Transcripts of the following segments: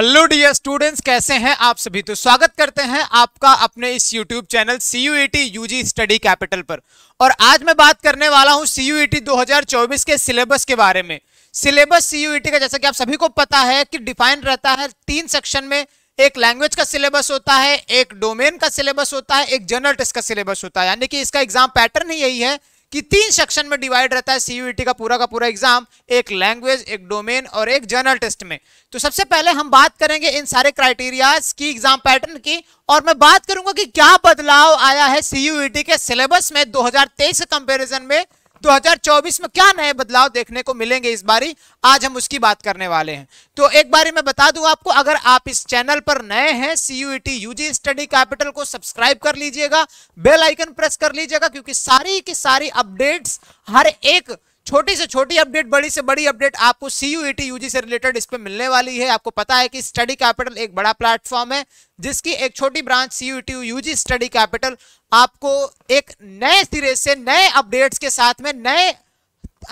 hello dear students कैसे हैं आप सभी तो स्वागत करते हैं आपका अपने इस YouTube channel C U UG study capital पर और आज मैं बात करने वाला हूं सी यू 2024 के सिलेबस के बारे में सिलेबस सी यू e का जैसा कि आप सभी को पता है कि डिफाइन रहता है तीन सेक्शन में एक लैंग्वेज का सिलेबस होता है एक डोमेन का सिलेबस होता है एक जर्नल टेस्ट का सिलेबस होता है यानी कि इसका एग्जाम पैटर्न ही यही है कि तीन सेक्शन में डिवाइड रहता है सीयूईटी e का पूरा का पूरा एग्जाम एक लैंग्वेज एक डोमेन और एक जर्नल टेस्ट में तो सबसे पहले हम बात करेंगे इन सारे क्राइटेरिया की एग्जाम पैटर्न की और मैं बात करूंगा कि क्या बदलाव आया है सीयूईटी e के सिलेबस में दो हजार कंपैरिजन में 2024 में क्या नए बदलाव देखने को मिलेंगे इस बारी आज हम उसकी बात करने वाले हैं तो एक बारी मैं बता दूं आपको अगर आप इस चैनल पर नए हैं सीयूईटी यूजी स्टडी कैपिटल को सब्सक्राइब कर लीजिएगा बेल आइकन प्रेस कर लीजिएगा क्योंकि सारी की सारी अपडेट्स हर एक छोटी से छोटी अपडेट बड़ी से बड़ी अपडेट आपको सी यू यूजी से रिलेटेड इस पर मिलने वाली है आपको पता है कि स्टडी कैपिटल एक बड़ा प्लेटफॉर्म है जिसकी एक छोटी branch C U UG study capital आपको एक नए सिरे से नए अपडेट्स के साथ में नए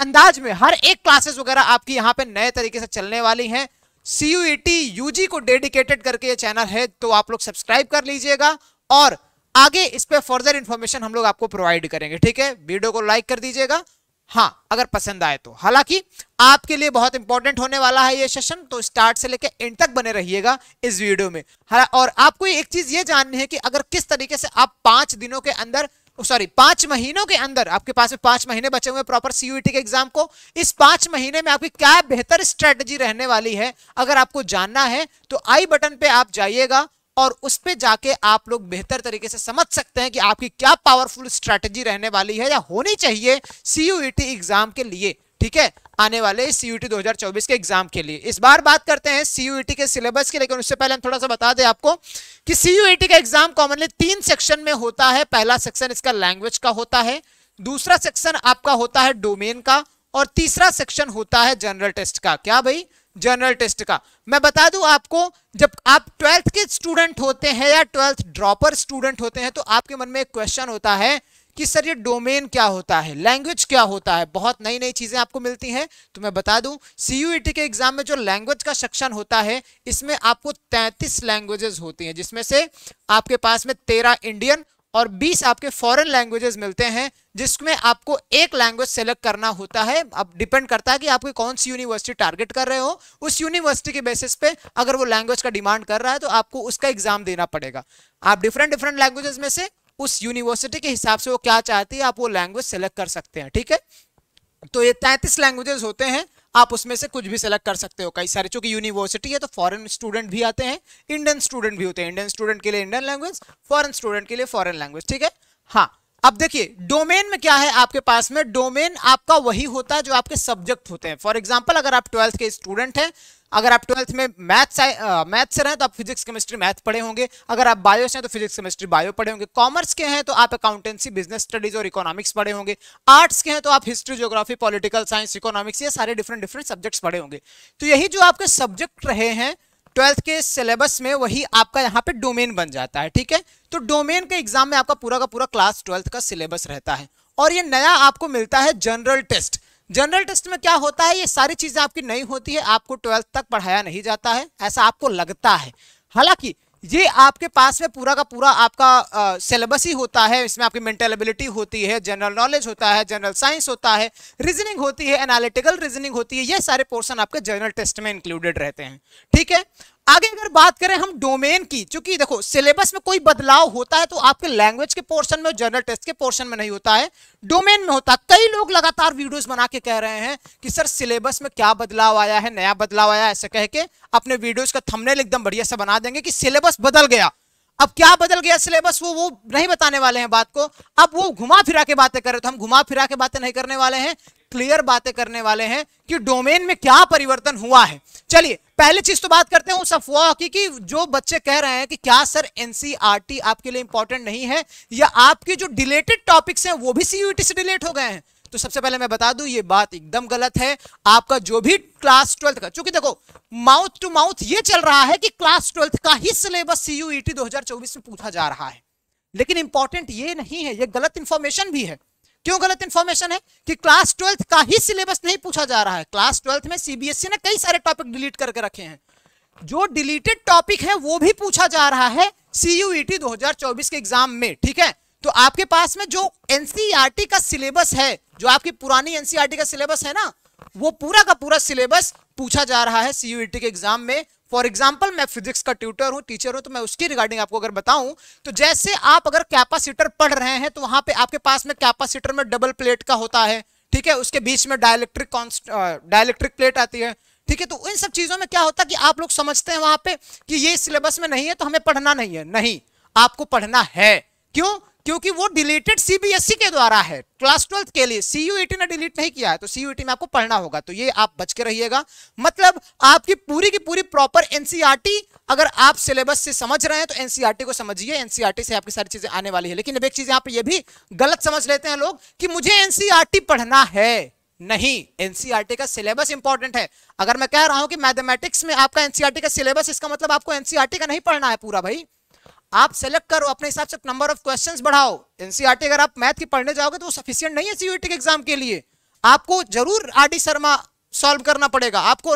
अंदाज में हर एक क्लासेस वगैरह आपकी यहाँ पे नए तरीके से चलने वाली हैं सी यू यूजी को डेडिकेटेड करके ये चैनल है तो आप लोग सब्सक्राइब कर लीजिएगा और आगे इस पर फर्दर इन्फॉर्मेशन हम लोग आपको प्रोवाइड करेंगे ठीक है वीडियो को लाइक कर दीजिएगा हाँ अगर पसंद आए तो हालांकि आपके लिए बहुत इंपॉर्टेंट होने वाला है ये सेशन तो स्टार्ट से लेकर एंड तक बने रहिएगा इस वीडियो में हाँ, और आपको एक चीज ये जाननी है कि अगर किस तरीके से आप पांच दिनों के अंदर सॉरी पांच महीनों के अंदर आपके पास में पांच महीने बचे हुए प्रॉपर सीयूटी के एग्जाम को इस पांच महीने में आपकी क्या बेहतर स्ट्रेटजी रहने वाली है अगर आपको जानना है तो आई बटन पे आप जाइएगा और उस पर जाके आप लोग बेहतर तरीके से समझ सकते हैं कि आपकी क्या पावरफुल स्ट्रैटेजी रहने वाली है या होनी चाहिए सी एग्जाम e के लिए ठीक है आने वाले e सी 2024 के एग्जाम के लिए इस बार बात करते हैं सी e के सिलेबस के लेकिन उससे पहले हम थोड़ा सा बता दें आपको कि सी का एग्जाम कॉमनली तीन सेक्शन में होता है पहला सेक्शन इसका लैंग्वेज का होता है दूसरा सेक्शन आपका होता है डोमेन का और तीसरा सेक्शन होता है जनरल टेस्ट का क्या भाई जनरल टेस्ट का मैं बता दूं आपको जब आप ट्वेल्थ के स्टूडेंट होते हैं या ट्वेल्थ ड्रॉपर स्टूडेंट होते हैं तो आपके मन में एक क्वेश्चन होता है कि सर ये डोमेन क्या होता है लैंग्वेज क्या होता है बहुत नई नई चीज़ें आपको मिलती हैं तो मैं बता दूं सी e के एग्जाम में जो लैंग्वेज का सेक्शन होता है इसमें आपको 33 लैंग्वेजेस होती हैं जिसमें से आपके पास में 13 इंडियन और 20 आपके फॉरेन लैंग्वेजेस मिलते हैं जिसमें आपको एक लैंग्वेज सेलेक्ट करना होता है अब डिपेंड करता है कि आपकी कौन सी यूनिवर्सिटी टारगेट कर रहे हो उस यूनिवर्सिटी के बेसिस पे अगर वो लैंग्वेज का डिमांड कर रहा है तो आपको उसका एग्जाम देना पड़ेगा आप डिफरेंट डिफरेंट लैंग्वेजेस में से उस यूनिवर्सिटी के हिसाब से वो क्या चाहती है आप वो लैंग्वेज सेलेक्ट कर सकते हैं ठीक है तो ये तैंतीस लैंग्वेजेस होते हैं आप उसमें से कुछ भी सेलेक्ट कर सकते हो कई सारे चूंकि यूनिवर्सिटी है तो फॉरेन स्टूडेंट भी आते हैं इंडियन स्टूडेंट भी होते हैं इंडियन स्टूडेंट के लिए इंडियन लैंग्वेज फॉरन स्टूडेंट के लिए फॉरन लैंग्वेज ठीक है हाँ अब देखिए डोमेन में क्या है आपके पास में डोमेन आपका वही होता है जो आपके सब्जेक्ट होते हैं फॉर एग्जाम्पल अगर आप ट्वेल्थ के स्टूडेंट हैं अगर आप ट्वेल्थ में मैथ्स मैथ से रहें तो आप फिजिक्स केमिस्ट्री मैथ पढ़े होंगे अगर आप बायो से हैं तो फिजिक्स केमिस्ट्री बायो पढ़े होंगे कॉमर्स के हैं तो आप अकाउंटेंसी बिजनेस स्टडीज और इकोनॉमिक्स पढ़े होंगे आर्ट्स के हैं तो आप history geography political science economics ये सारे डिफरेंट डिफरेंट सब्जेक्ट्स पढ़े होंगे तो यही जो आपके सब्जेक्ट रहे हैं ट्वेल्थ के सिलेबस में वही आपका यहाँ पे डोमेन बन जाता है ठीक है तो डोमेन के एग्जाम में आपका पूरा का पूरा क्लास ट्वेल्थ का सिलेबस रहता है और ये नया आपको मिलता है जनरल टेस्ट जनरल टेस्ट में क्या होता है ये सारी चीज़ें आपकी नहीं होती है आपको ट्वेल्थ तक पढ़ाया नहीं जाता है ऐसा आपको लगता है हालांकि ये आपके पास में पूरा का पूरा आपका सिलेबस ही होता है इसमें आपकी मेंटल एबिलिटी होती है जनरल नॉलेज होता है जनरल साइंस होता है रीजनिंग होती है एनालिटिकल रीजनिंग होती है ये सारे पोर्शन आपके जनरल टेस्ट में इंक्लूडेड रहते हैं ठीक है आगे अगर बात करें हम डोमेन की चूंकि देखो सिलेबस में कोई बदलाव होता है तो आपके लैंग्वेज के पोर्शन में जनरल टेस्ट के पोर्शन में नहीं होता है डोमेन में होता है कई लोग लगातार वीडियोस बना के कह रहे हैं कि सर सिलेबस में क्या बदलाव आया है नया बदलाव आया ऐसे कह के अपने वीडियोज का थमनेल एकदम बढ़िया से बना देंगे कि सिलेबस बदल गया अब क्या बदल गया सिलेबस वो वो नहीं बताने वाले हैं बात को अब वो घुमा फिरा के बातें करें तो हम घुमा फिरा के बातें नहीं करने वाले हैं क्लियर बातें करने वाले हैं कि डोमेन में क्या परिवर्तन हुआ है चलिए पहली चीज तो बात करते हैं उस अफवाह की कि जो बच्चे कह रहे हैं कि क्या सर एनसीआरटी e आपके लिए इंपॉर्टेंट नहीं है या आपके जो डिलेटेड टॉपिक्स हैं वो भी सीयूटी से डिलेट हो गए हैं तो सबसे पहले मैं बता दूं ये बात एकदम गलत है आपका जो भी क्लास ट्वेल्थ का चूंकि देखो माउथ टू माउथ ये चल रहा है कि क्लास ट्वेल्थ का ही सिलेबस सीयूटी e दो में पूछा जा रहा है लेकिन इंपॉर्टेंट ये नहीं है ये गलत इंफॉर्मेशन भी है क्यों गलत इन्फॉर्मेशन है कि क्लास ट्वेल्थ का ही सिलेबस नहीं पूछा जा रहा है क्लास ट्वेल्थ में सीबीएसई ने कई सारे टॉपिक डिलीट करके रखे हैं जो डिलीटेड टॉपिक है वो भी पूछा जा रहा है e सीयूईटी 2024 के एग्जाम में ठीक है तो आपके पास में जो एनसीईआरटी e का सिलेबस है जो आपकी पुरानी एनसीईआरटी e का सिलेबस है ना वो पूरा का पूरा सिलेबस पूछा जा रहा है सीयूईटी के एग्जाम में फॉर एग्जाम्पल मैं फिजिक्स का ट्यूटर हूँ टीचर हूँ तो मैं उसकी रिगार्डिंग आपको अगर बताऊँ तो जैसे आप अगर कैपासीटर पढ़ रहे हैं तो वहां पे आपके पास में कैपासिटर में डबल प्लेट का होता है ठीक है उसके बीच में डायलेक्ट्रिक डायलेक्ट्रिक प्लेट आती है ठीक है तो इन सब चीजों में क्या होता है कि आप लोग समझते हैं वहां पे कि ये सिलेबस में नहीं है तो हमें पढ़ना नहीं है नहीं आपको पढ़ना है क्यों क्योंकि वो डिलीटेड सीबीएसई e के द्वारा है क्लास ट्वेल्थ के लिए सी यू e ने डिलीट नहीं किया है तो सी यू e में आपको पढ़ना होगा तो ये आप बच के रहिएगा मतलब आपकी पूरी की पूरी प्रॉपर एनसीईआरटी अगर आप सिलेबस से समझ रहे हैं तो एनसीईआरटी को समझिए एनसीईआरटी से आपकी सारी चीजें आने वाली है लेकिन अब एक चीज यहाँ पे ये भी गलत समझ लेते हैं लोग कि मुझे एनसीईआरटी पढ़ना है नहीं एनसीईआरटी का सिलेबस इंपॉर्टेंट है अगर मैं कह रहा हूं कि मैथमेटिक्स में आपका एनसीईआरटी का सिलेबस इसका मतलब आपको एनसीईआरटी का नहीं पढ़ना है पूरा भाई आप सेलेक्ट करो अपने हिसाब से नंबर ऑफ क्वेश्चन बढ़ाओ एनसीआरटी e अगर आप मैथ की पढ़ने जाओगे तो वो सफिशियंट नहीं है सीयूटी के एग्जाम के लिए आपको जरूर आर डी शर्मा सॉल्व करना पड़ेगा आपको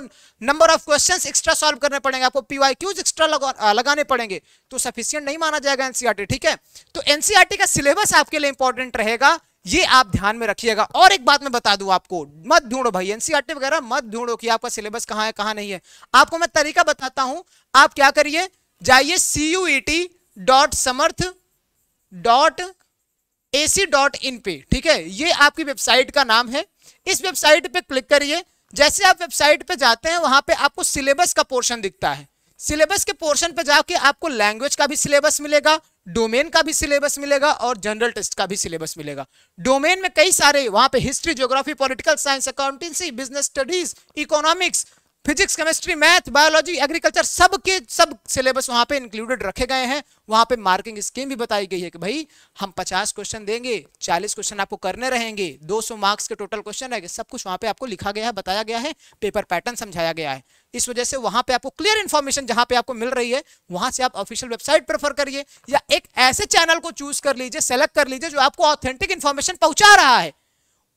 number of question extra solve करने पड़ेंगे आपको पीवाई क्यूज एक्स्ट्रा लगाने पड़ेंगे तो सफिशियंट नहीं माना जाएगा एनसीआरटी e ठीक है तो एनसीआरटी e का सिलेबस आपके लिए इंपॉर्टेंट रहेगा ये आप ध्यान में रखिएगा और एक बात मैं बता दूं आपको मत ढूंढो भाई एनसीआरटी वगैरह मत ढूंढो कि आपका सिलेबस कहाँ है कहाँ नहीं है आपको मैं तरीका बताता हूं आप क्या करिए जाइए C dot Samarth dot A C dot in पे ठीक है ये आपकी वेबसाइट का नाम है इस वेबसाइट पे क्लिक करिए जैसे आप वेबसाइट पे जाते हैं वहां पे आपको सिलेबस का पोर्शन दिखता है सिलेबस के पोर्शन पे जाके आपको लैंग्वेज का भी सिलेबस मिलेगा डोमेन का भी सिलेबस मिलेगा और जनरल टेस्ट का भी सिलेबस मिलेगा डोमेन में कई सारे वहां पे history geography political science accountancy business studies economics physics chemistry math biology agriculture सब के सब सिलेबस वहां पे इंक्लूडेड रखे गए हैं वहां पे मार्किंग स्कीम भी बताई गई है कि भाई हम 50 क्वेश्चन देंगे 40 क्वेश्चन आपको करने रहेंगे 200 मार्क्स के टोटल क्वेश्चन रहेंगे सब कुछ वहां पे आपको लिखा गया है बताया गया है पेपर पैटर्न समझाया गया है इस वजह से वहां पे आपको क्लियर इन्फॉर्मेशन जहां पे आपको मिल रही है वहां से आप ऑफिशियल वेबसाइट प्रेफर करिए या एक ऐसे चैनल को चूज कर लीजिए सेलेक्ट कर लीजिए जो आपको ऑथेंटिक इन्फॉर्मेशन पहुंचा रहा है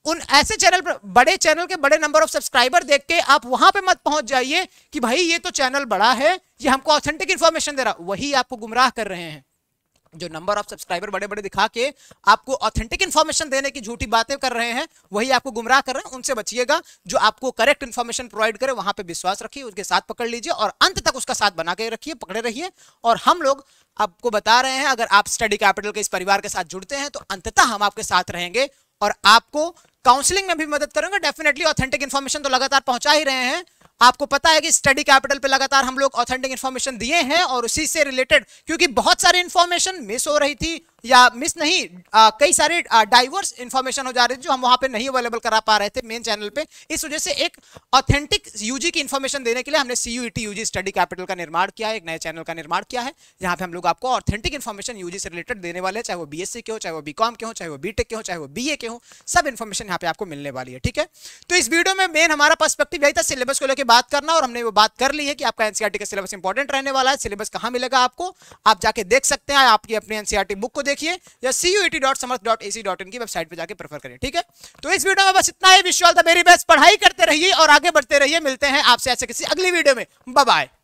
उन ऐसे चैनल पर बड़े चैनल के बड़े नंबर ऑफ सब्सक्राइबर देख के आप वहां पे मत पहुंच जाइए कि भाई ये तो चैनल बड़ा है ये हमको ऑथेंटिक इन्फॉर्मेशन दे रहा वही आपको गुमराह कर रहे हैं जो नंबर ऑफ सब्सक्राइबर बड़े बड़े दिखा के आपको ऑथेंटिक इन्फॉर्मेशन देने की झूठी बातें कर रहे हैं वही आपको गुमराह कर रहे हैं उनसे बचिएगा जो आपको करेक्ट इन्फॉर्मेशन प्रोवाइड करे वहां पे विश्वास रखिए उसके साथ पकड़ लीजिए और अंत तक उसका साथ बना के रखिए पकड़े रहिए और हम लोग आपको बता रहे हैं अगर आप स्टडी कैपिटल के इस परिवार के साथ जुड़ते हैं तो अंततः हम आपके साथ रहेंगे और आपको काउंसलिंग में भी मदद करूंगा डेफिनेटली ऑथेंटिक इन्फॉर्मेशन तो लगातार पहुंचा ही रहे हैं आपको पता है कि स्टडी कैपिटल पे लगातार हम लोग ऑथेंटिक इन्फॉर्मेशन दिए हैं और उसी से रिलेटेड क्योंकि बहुत सारी इन्फॉर्मेशन मिस हो रही थी या मिस नहीं आ, कई सारे डाइवर्स इंफॉर्मेशन हो जा रहे थे जो हम वहां पे नहीं अवेलेबल करा पा रहे थे मेन चैनल पे इस वजह से एक ऑथेंटिक यूजी की इन्फॉर्मेशन देने के लिए हमने C U UG study capital का निर्माण किया है एक नए चैनल का निर्माण किया है जहाँ पे हम लोग आपको ऑथेंटिक इन्फॉर्मेशन यूजी से रिलेटेड देने वाले चाहे वो बी के हो चाहे वो बी के हो चाहे वो बी के हो चाहे वो बी के हो सब इन्फॉर्मेशन यहाँ पे आपको मिलने वाली है ठीक है तो इस वीडियो में मेन हमारा पर्सपेक्टिव यही था सिलेबस को लेकर बात करना और हमने वो बात कर ली है कि आपका एनसीआरटी e का सिलेबस इंपॉर्टेंट रहने वाला है सिलेबस कहाँ मिलेगा आपको आप जाके देख सकते हैं आपकी अपनी एनसीआरटी बुक e को देख देखिए या C U T dot Samarth dot A C dot in की वेबसाइट पर जाकर प्रेफर करें ठीक है तो इस वीडियो में बस इतना ही विश्वास था मेरी बेस्ट पढ़ाई करते रहिए और आगे बढ़ते रहिए मिलते हैं आपसे ऐसे किसी अगली वीडियो में बाय